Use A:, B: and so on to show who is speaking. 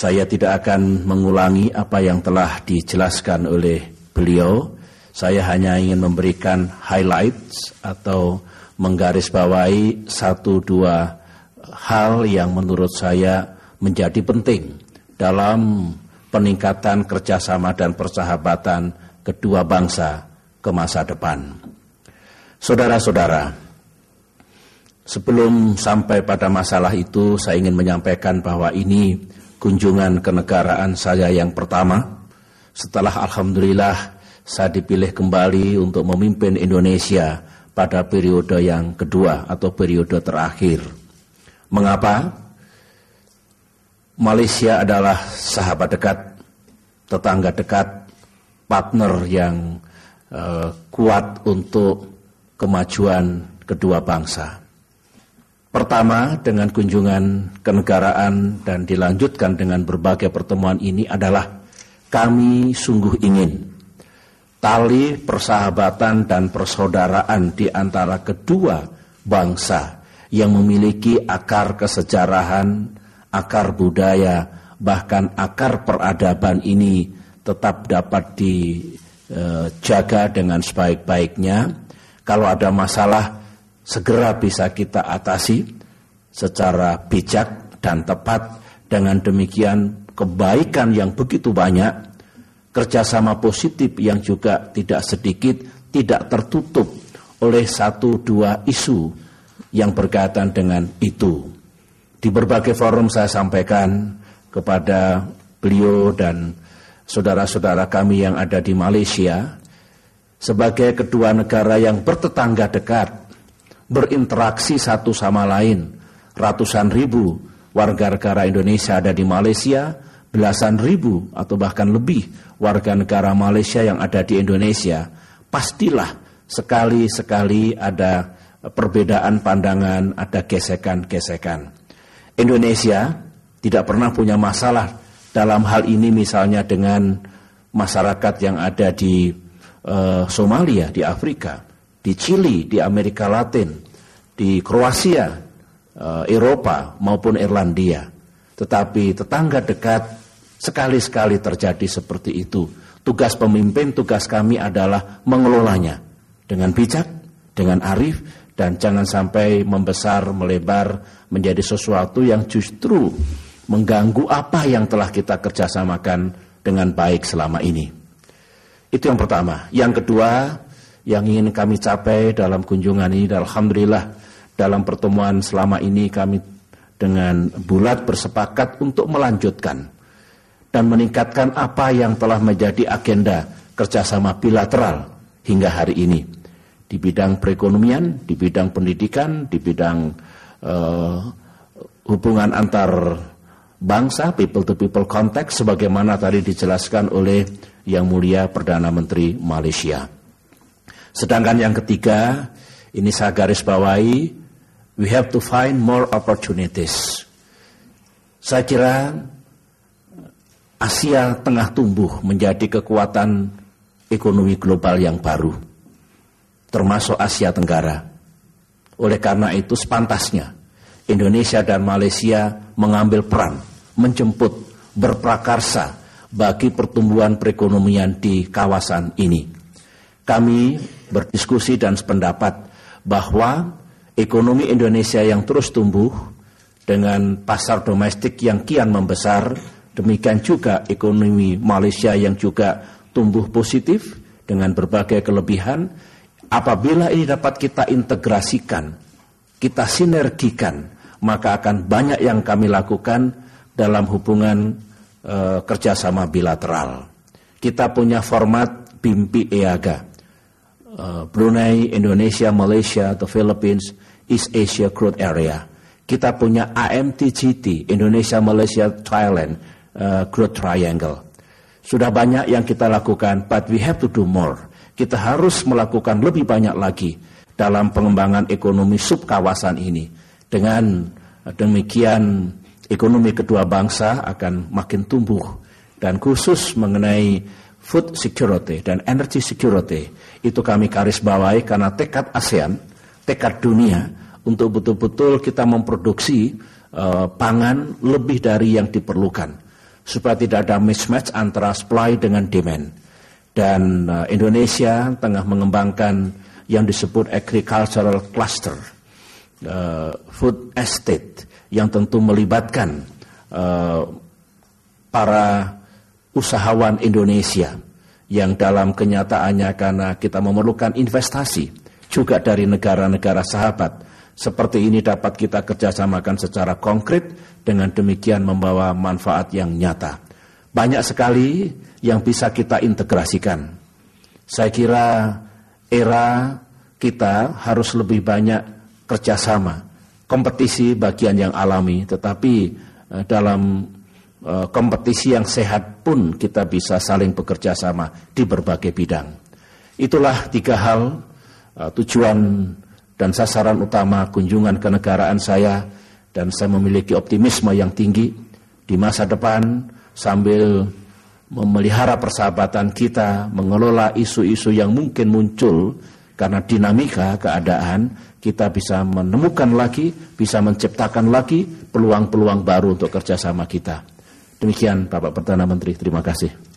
A: Saya tidak akan mengulangi apa yang telah dijelaskan oleh beliau. Saya hanya ingin memberikan highlights atau menggarisbawahi satu dua hal yang menurut saya menjadi penting dalam peningkatan kerjasama dan persahabatan kedua bangsa ke masa depan. Saudara-saudara, sebelum sampai pada masalah itu, saya ingin menyampaikan bahwa ini kunjungan kenegaraan saya yang pertama. Setelah Alhamdulillah saya dipilih kembali untuk memimpin Indonesia pada periode yang kedua atau periode terakhir. Mengapa? Malaysia adalah sahabat dekat, tetangga dekat, partner yang eh, kuat untuk kemajuan kedua bangsa. Pertama dengan kunjungan kenegaraan dan dilanjutkan dengan berbagai pertemuan ini adalah kami sungguh ingin tali persahabatan dan persaudaraan di antara kedua bangsa yang memiliki akar kesejarahan, akar budaya, bahkan akar peradaban ini tetap dapat dijaga dengan sebaik-baiknya. Kalau ada masalah segera bisa kita atasi secara bijak dan tepat. Dengan demikian kebaikan yang begitu banyak, kerjasama positif yang juga tidak sedikit, tidak tertutup oleh satu dua isu yang berkaitan dengan itu. Di berbagai forum saya sampaikan kepada beliau dan saudara-saudara kami yang ada di Malaysia sebagai kedua negara yang bertetangga dekat berinteraksi satu sama lain. Ratusan ribu warga negara Indonesia ada di Malaysia, belasan ribu atau bahkan lebih warga negara Malaysia yang ada di Indonesia. Pastilah sekali-sekali ada perbedaan pandangan, ada gesekan-gesekan. Indonesia tidak pernah punya masalah dalam hal ini misalnya dengan masyarakat yang ada di uh, Somalia di Afrika di Chili, di Amerika Latin, di Kroasia, eh, Eropa maupun Irlandia. Tetapi tetangga dekat sekali-sekali terjadi seperti itu. Tugas pemimpin, tugas kami adalah mengelolanya dengan bijak, dengan arif, dan jangan sampai membesar, melebar, menjadi sesuatu yang justru mengganggu apa yang telah kita kerjasamakan dengan baik selama ini. Itu yang pertama. Yang kedua, yang ingin kami capai dalam kunjungan ini. Dan Alhamdulillah dalam pertemuan selama ini kami dengan bulat bersepakat untuk melanjutkan dan meningkatkan apa yang telah menjadi agenda kerjasama bilateral hingga hari ini di bidang perekonomian, di bidang pendidikan, di bidang uh, hubungan antar bangsa, people to people context sebagaimana tadi dijelaskan oleh Yang Mulia Perdana Menteri Malaysia. Sedangkan yang ketiga, ini saya garis bawahi, we have to find more opportunities. Saya kira Asia tengah tumbuh menjadi kekuatan ekonomi global yang baru, termasuk Asia Tenggara. Oleh karena itu, sepantasnya Indonesia dan Malaysia mengambil peran, menjemput, berprakarsa bagi pertumbuhan perekonomian di kawasan ini. Kami berdiskusi dan sependapat bahwa ekonomi Indonesia yang terus tumbuh dengan pasar domestik yang kian membesar, demikian juga ekonomi Malaysia yang juga tumbuh positif dengan berbagai kelebihan. Apabila ini dapat kita integrasikan, kita sinergikan, maka akan banyak yang kami lakukan dalam hubungan e, kerjasama bilateral. Kita punya format BIMPI EAGA Uh, Brunei, Indonesia, Malaysia, atau Philippines, East Asia Growth Area. Kita punya AMTGT, Indonesia, Malaysia, Thailand, uh, Growth Triangle. Sudah banyak yang kita lakukan, but we have to do more. Kita harus melakukan lebih banyak lagi dalam pengembangan ekonomi subkawasan ini. Dengan demikian, ekonomi kedua bangsa akan makin tumbuh. Dan khusus mengenai food security dan energy security itu kami garis bawahi karena tekad ASEAN, tekad dunia untuk betul-betul kita memproduksi uh, pangan lebih dari yang diperlukan supaya tidak ada mismatch antara supply dengan demand. Dan uh, Indonesia tengah mengembangkan yang disebut agricultural cluster, uh, food estate yang tentu melibatkan uh, para usahawan Indonesia yang dalam kenyataannya karena kita memerlukan investasi juga dari negara-negara sahabat. Seperti ini dapat kita kerjasamakan secara konkret dengan demikian membawa manfaat yang nyata. Banyak sekali yang bisa kita integrasikan. Saya kira era kita harus lebih banyak kerjasama. Kompetisi bagian yang alami, tetapi eh, dalam Eh, kompetisi yang sehat pun kita bisa saling bekerja sama di berbagai bidang. Itulah tiga hal eh, tujuan dan sasaran utama kunjungan kenegaraan saya dan saya memiliki optimisme yang tinggi di masa depan sambil memelihara persahabatan kita, mengelola isu-isu yang mungkin muncul karena dinamika keadaan, kita bisa menemukan lagi, bisa menciptakan lagi peluang-peluang baru untuk kerjasama kita. Demikian Bapak Perdana Menteri, terima kasih.